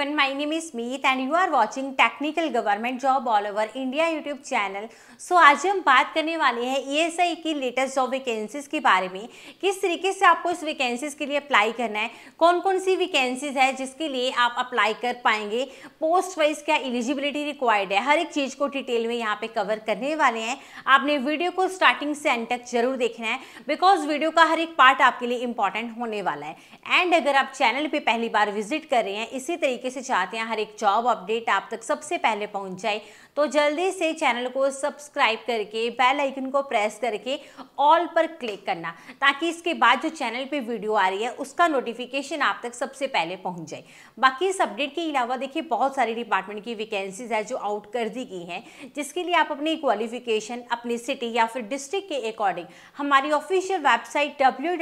everyone my name is Meet and you are watching Technical Government Job All Over India YouTube channel so so, आज हम बात करने वाले हैं E e की लेटेस्ट जॉब वैकेंसीज के बारे में किस तरीके से आपको इस वैकेंसीज के लिए अप्लाई करना है कौन कौन सी वैकेंसीज है जिसके लिए आप अप्लाई कर पाएंगे पोस्ट वाइज क्या एलिजिबिलिटी रिक्वायर्ड है हर एक चीज़ को डिटेल में यहाँ पे कवर करने वाले हैं आपने वीडियो को स्टार्टिंग से एंड तक जरूर देखना है बिकॉज वीडियो का हर एक पार्ट आपके लिए इंपॉर्टेंट होने वाला है एंड अगर आप चैनल पर पहली बार विजिट कर रहे हैं इसी तरीके तरीके से चाहते हैं हर एक जॉब अपडेट आप तक सबसे पहले पहुंच जाए तो जल्दी से चैनल को सब्सक्राइब करके बेल आइकन को प्रेस करके ऑल पर क्लिक करना ताकि इसके बाद जो चैनल पे वीडियो आ रही है उसका नोटिफिकेशन आप तक सबसे पहले पहुंच जाए बाकी इस अपडेट के अलावा देखिए बहुत सारी डिपार्टमेंट की वैकेंसीज है जो आउट कर दी गई हैं जिसके लिए आप अपनी क्वालिफिकेशन अपनी सिटी या फिर डिस्ट्रिक्ट के अकॉर्डिंग हमारी ऑफिशियल वेबसाइट डब्ल्यू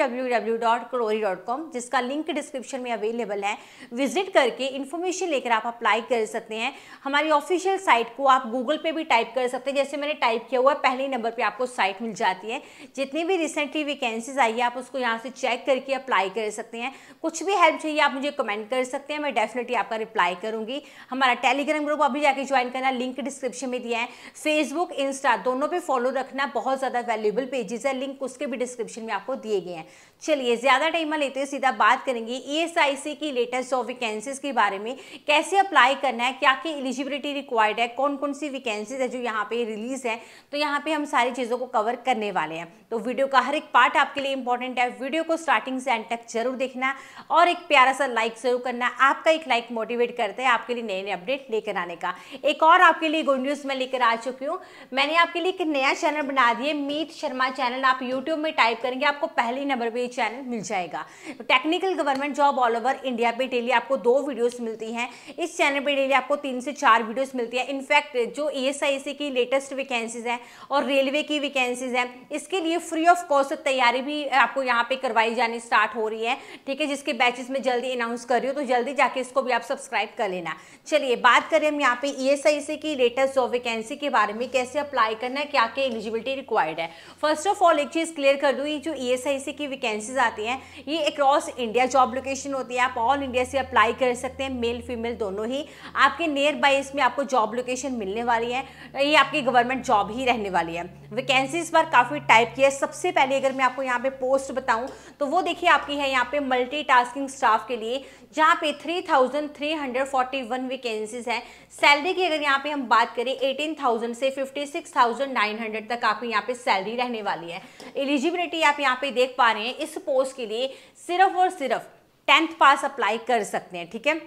जिसका लिंक डिस्क्रिप्शन में अवेलेबल है विजिट करके इन्फो इन्फॉर्मेशन लेकर आप अप्लाई कर सकते हैं हमारी ऑफिशियल साइट को आप गूगल पे भी टाइप कर सकते हैं जैसे मैंने टाइप किया हुआ है पहले नंबर पे आपको साइट मिल जाती है जितनी भी रिसेंटली वैकेंसीज आई है आप उसको यहाँ से चेक करके अप्लाई कर सकते हैं कुछ भी हेल्प चाहिए आप मुझे कमेंट कर सकते हैं मैं डेफिनेटली आपका रिप्लाई करूँगी हमारा टेलीग्राम ग्रुप अभी जाके ज्वाइन करना लिंक डिस्क्रिप्शन में दिया है फेसबुक इंस्टा दोनों पर फॉलो रखना बहुत ज़्यादा वैल्यूबल पेजेस है लिंक उसके भी डिस्क्रिप्शन में आपको दिए गए हैं चलिए ज़्यादा टाइम लेते हुए सीधा बात करेंगे ईएसआईसी e की लेटेस्ट और वैकेंसीज के बारे में कैसे अप्लाई करना है क्या क्या एलिजिबिलिटी रिक्वायर्ड है कौन कौन सी वैकेंसीज है जो यहाँ पे रिलीज़ है तो यहाँ पे हम सारी चीज़ों को कवर करने वाले हैं तो वीडियो का हर एक पार्ट आपके लिए इंपॉर्टेंट है वीडियो को स्टार्टिंग से एंड तक जरूर देखना और एक प्यारा सा लाइक ज़रूर करना आपका एक लाइक मोटिवेट करता है आपके लिए नए नए अपडेट लेकर आने का एक और आपके लिए गुड न्यूज़ मैं लेकर आ चुकी हूँ मैंने आपके लिए एक नया चैनल बना दिया मीत शर्मा चैनल आप यूट्यूब में टाइप करेंगे आपको पहले नंबर पर ये चैनल मिल जाएगा technical government job all over India पे डेली आपको दो वीडियोस मिलती हैं इस चैनल पे डेली आपको तीन से चार वीडियोस मिलती है इनफैक्ट जो ई की लेटेस्ट वैकेंसीज हैं और रेलवे की वैकेंसीज हैं इसके लिए फ्री ऑफ कॉस्ट तैयारी भी आपको यहाँ पे करवाई जानी स्टार्ट हो रही है ठीक है जिसके बैचेस में जल्दी अनाउंस कर रही हूँ तो जल्दी जाके इसको भी आप सब्सक्राइब कर लेना चलिए बात करें हम यहाँ पे ई की लेटेस्ट जॉब वैकेंसी के बारे में कैसे अप्लाई करना है क्या क्या एलिजिबिलिटी रिक्वायर्ड है फर्स्ट ऑफ ऑल एक चीज़ क्लियर कर दूँ ये जो ई की वैकेंसी वैकेंसीज आती हैं ये अक्रॉस इंडिया जॉब लोकेशन होती है आप ऑल इंडिया से अप्लाई कर सकते हैं मेल फीमेल दोनों ही आपके नियर बाई इसमें आपको जॉब लोकेशन मिलने वाली है ये आपकी गवर्नमेंट जॉब ही रहने वाली है वैकेंसीज पर काफ़ी टाइप की है सबसे पहले अगर मैं आपको यहाँ पे पोस्ट बताऊँ तो वो देखिए आपकी है यहाँ पे मल्टीटास्किंग स्टाफ के लिए जहाँ पे 3,341 वैकेंसीज हैं सैलरी की अगर यहाँ पे हम बात करें 18,000 से 56,900 तक आपकी यहाँ पे सैलरी रहने वाली है एलिजिबिलिटी आप यहाँ पे देख पा रहे हैं इस पोस्ट के लिए सिर्फ और सिर्फ टेंथ पास अप्लाई कर सकते हैं ठीक है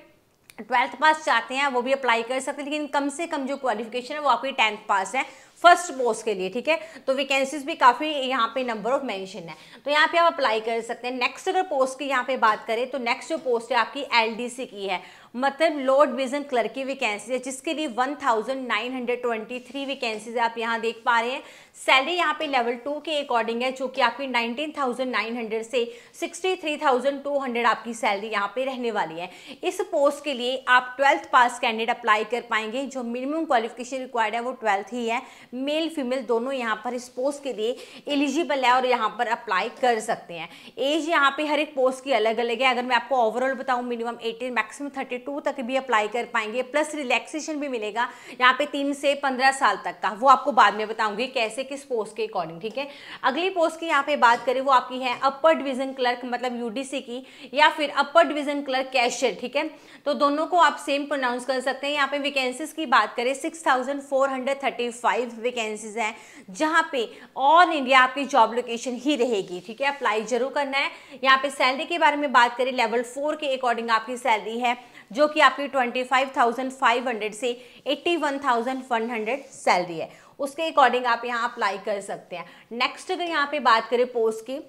ट्वेल्थ पास चाहते हैं वो भी अप्लाई कर सकते हैं लेकिन कम से कम जो क्वालिफिकेशन है वो आपकी टेंथ पास है फर्स्ट पोस्ट के लिए ठीक है तो वैकेंसीज भी काफ़ी यहाँ पे नंबर ऑफ मेंशन है तो यहाँ पे आप अप्लाई कर सकते हैं नेक्स्ट अगर पोस्ट की यहाँ पे बात करें तो नेक्स्ट जो पोस्ट है आपकी एलडीसी की है मतलब लो डिवीजन क्लर्क की वैकेंसी है जिसके लिए 1923 वैकेंसीज आप यहाँ देख पा रहे हैं सैलरी यहाँ पे लेवल टू के अकॉर्डिंग है जो कि आपकी 19,900 से 63,200 आपकी सैलरी यहाँ पे रहने वाली है इस पोस्ट के लिए आप ट्वेल्थ पास कैंडिडेट अप्लाई कर पाएंगे जो मिनिमम क्वालिफिकेशन रिक्वायर्ड है वो ट्वेल्थ ही है मेल फीमेल दोनों यहाँ पर इस पोस्ट के लिए एलिजिबल है और यहाँ पर अप्लाई कर सकते हैं एज यहाँ पे हर एक पोस्ट की अलग अलग है अगर मैं आपको ओवरऑल बताऊँ मिनिमम 18 मैक्सिमम 32 तक भी अप्लाई कर पाएंगे प्लस रिलैक्सेशन भी मिलेगा यहाँ पे तीन से पंद्रह साल तक का वो आपको बाद में बताऊंगी कैसे किस पोस्ट के अकॉर्डिंग ठीक है अगली पोस्ट की यहाँ पे बात करें वो आपकी है अपर डिविजन क्लर्क मतलब यूडीसी की या फिर अपर डिविजन क्लर्क कैशियर ठीक है तो दोनों को आप सेम प्रोनाउंस कर सकते हैं यहाँ पे वैकेंसीज की बात करें six thousand four hundred thirty five vacancies हैं जहाँ पे ऑल इंडिया आपकी जॉब लोकेशन ही रहेगी ठीक है अप्लाई जरूर करना है यहाँ पे सैलरी के बारे में बात करें लेवल फोर के अकॉर्डिंग आपकी सैलरी है जो कि आपकी 25,500 से 81,100 सैलरी है उसके अकॉर्डिंग आप यहाँ अप्लाई कर सकते हैं नेक्स्ट अगर यहाँ पे बात करें पोस्ट की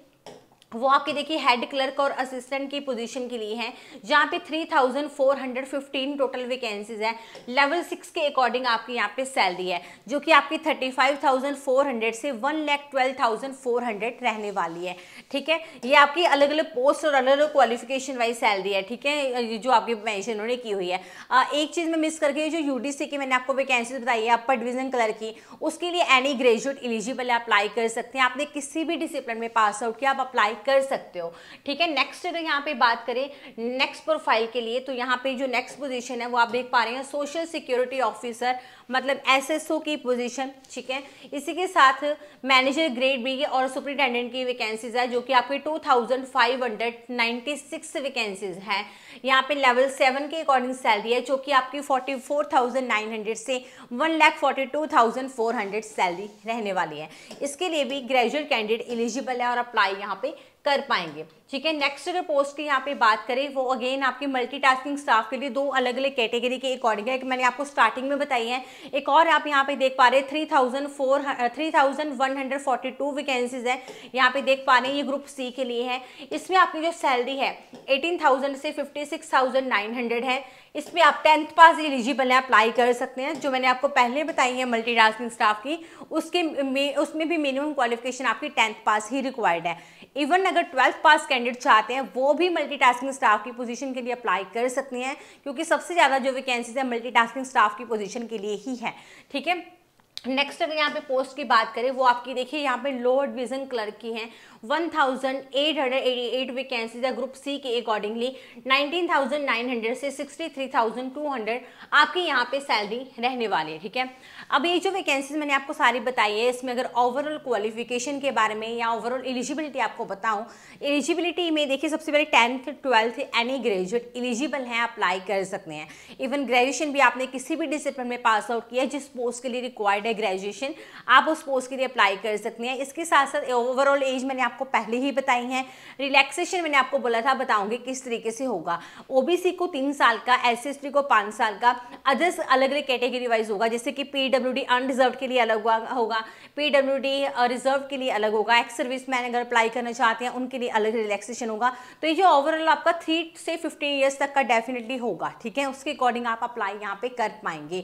वो आपकी देखिए हेड क्लर्क और असिस्टेंट की पोजीशन के लिए है जहाँ पे 3415 टोटल वैकेंसीज है लेवल सिक्स के अकॉर्डिंग आपकी यहाँ पे सैलरी है जो कि आपकी 35,400 से one lakh twelve thousand four hundred रहने वाली है ठीक है ये आपकी अलग अलग पोस्ट और अलग अलग क्वालिफिकेशन वाइज सैलरी है ठीक है जो आपकी मैंशन उन्होंने की हुई है एक चीज़ में मिस कर गई जो यू की मैंने आपको वैकेंसीज बताई है अपर डिविजन कलर की उसके लिए एनी ग्रेजुएट एलिजिबल अप्लाई कर सकते हैं आपने किसी भी डिसिप्लिन में पास आउट किया आप अप्लाई कर सकते हो ठीक है नेक्स्ट अगर यहाँ पे बात करें नेक्स्ट प्रोफाइल के लिए तो यहाँ पे जो नेक्स्ट पोजीशन है वो आप देख पा रहे हैं सोशल सिक्योरिटी ऑफिसर मतलब एसएसओ की पोजीशन ठीक है इसी के साथ मैनेजर ग्रेड बी और सुपरिटेंडेंट की वैकेंसीज है जो कि आपके two thousand five hundred ninety six vacancies है यहाँ पे लेवल सेवन के अकॉर्डिंग सैलरी है जो कि आपकी forty four thousand nine hundred से one lakh forty two thousand four hundred salary रहने वाली है इसके लिए भी ग्रेजुएट कैंडिडेट एलिजिबल है और अप्लाई यहाँ पे कर पाएंगे ठीक है नेक्स्ट अगर पोस्ट की यहाँ पे बात करें वो अगेन आपके मल्टीटास्किंग स्टाफ के लिए दो अलग अलग कैटेगरी के अकॉर्डिंग है कि मैंने आपको स्टार्टिंग में बताई है एक और आप यहाँ पे देख पा रहे हैं three thousand four three thousand one hundred forty two vacancies है यहाँ पे देख पा रहे हैं ये ग्रुप सी के लिए है इसमें आपकी जो सैलरी है एटीन थाउजेंड से fifty six thousand nine hundred है इसमें आप टेंथ पास एलिजिबल है अप्लाई कर सकते हैं जो मैंने आपको पहले बताई है मल्टीटास्किंग स्टाफ की उसके में उसमें भी मिनिमम क्वालिफिकेशन आपकी टेंथ पास ही रिक्वायर्ड है इवन अगर ट्वेल्थ पास कैंडिडेट चाहते हैं वो भी मल्टीटास्किंग स्टाफ की पोजीशन के लिए अप्लाई कर सकते हैं क्योंकि सबसे ज़्यादा जो वैकेंसीज है मल्टीटास्किंग स्टाफ की पोजीशन के लिए ही है ठीक है नेक्स्ट अगर यहाँ पे पोस्ट की बात करें वो आपकी देखिए यहाँ पे लोअर डिवीजन क्लर्क की हैं 1888 वैकेंसीज है ग्रुप सी के अकॉर्डिंगली 19,900 से 63,200 आपकी यहाँ पे सैलरी रहने वाली है ठीक है अब ये जो वैकेंसीज मैंने आपको सारी बताई है इसमें अगर ओवरऑल क्वालिफिकेशन के बारे में या ओवरऑल एलिजिबिलिटी आपको बताऊँ एलिजिबिलिटी में देखिए सबसे पहले tenth twelfth any graduate eligible हैं अप्लाई कर सकते हैं इवन ग्रेजुएशन भी आपने किसी भी डिसिप्लिन में पास आउट किया जिस पोस्ट के लिए रिक्वायर्ड है ग्रेजुएशन आप उस पोस्ट के लिए अप्लाई कर सकते हैं इसके साथ साथ ओवरऑल एज मैंने आपको पहले ही बताई है रिलैक्सेशन मैंने आपको बोला था बताऊंगी किस तरीके से होगा ओबीसी को तीन साल का एस को पाँच साल का अदर्स अलग अलग कैटेगरी वाइज होगा जैसे कि पी डब्ल्यू डी अनरिजर्व के लिए अलग होगा पी डब्ल्यू डी रिजर्व के लिए अलग होगा एक्स सर्विस मैन अगर अप्लाई करना चाहते हैं उनके लिए अलग रिलैक्सेशन होगा तो ये जो ओवरऑल आपका थ्री से फिफ्टीन ईयर्स तक का डेफिनेटली होगा ठीक है उसके अकॉर्डिंग आप अप्लाई यहाँ पे कर पाएंगे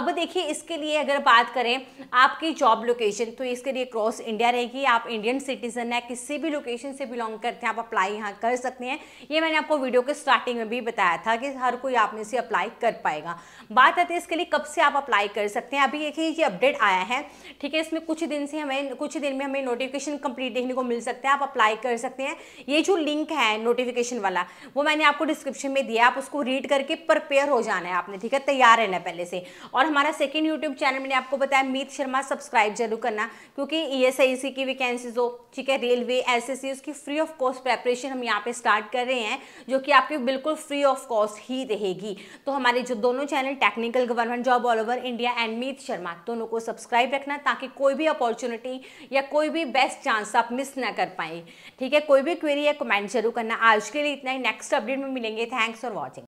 अब देखिए इसके लिए अगर बात करें आपकी जॉब लोकेशन तो इसके लिए क्रॉस इंडिया रहेगी आप इंडियन सिटीजन है किसी भी लोकेशन से बिलोंग करते हैं आप अप्लाई यहाँ कर सकते हैं ये मैंने आपको वीडियो के स्टार्टिंग में भी बताया था कि हर कोई आप में से अप्लाई कर पाएगा बात आती है इसके लिए कब से आप अप्लाई कर सकते हैं अभी एक ही ये अपडेट आया है ठीक है इसमें कुछ दिन से हमें कुछ दिन में हमें नोटिफिकेशन कंप्लीट देखने को मिल सकते हैं आप अप्लाई कर सकते हैं ये जो लिंक है नोटिफिकेशन वाला वो मैंने आपको डिस्क्रिप्शन में दिया आप उसको रीड करके प्रिपेयर हो जाना है आपने ठीक है तैयार रहना पहले से और हमारा सेकेंड यूट्यूब चैनल मैंने आपको बताया मीत शर्मा सब्सक्राइब जरूर करना क्योंकि ई e की वैकेंसीज हो ठीक है रेलवे एस उसकी फ्री ऑफ कॉस्ट प्रेपरेशन हम यहाँ पे स्टार्ट कर रहे हैं जो कि आपकी बिल्कुल फ्री ऑफ कॉस्ट ही रहेगी तो हमारे जो दोनों channel channel technical government job all over India and Meet Sharma दोनों को सब्सक्राइब रखना ताकि कोई भी अपॉर्चुनिटी या कोई भी बेस्ट चांस आप मिस ना कर पाए ठीक है कोई भी क्वेरी या कमेंट जरूर करना आज के लिए इतना ही नेक्स्ट अपडेट में मिलेंगे थैंक्स फॉर वॉचिंग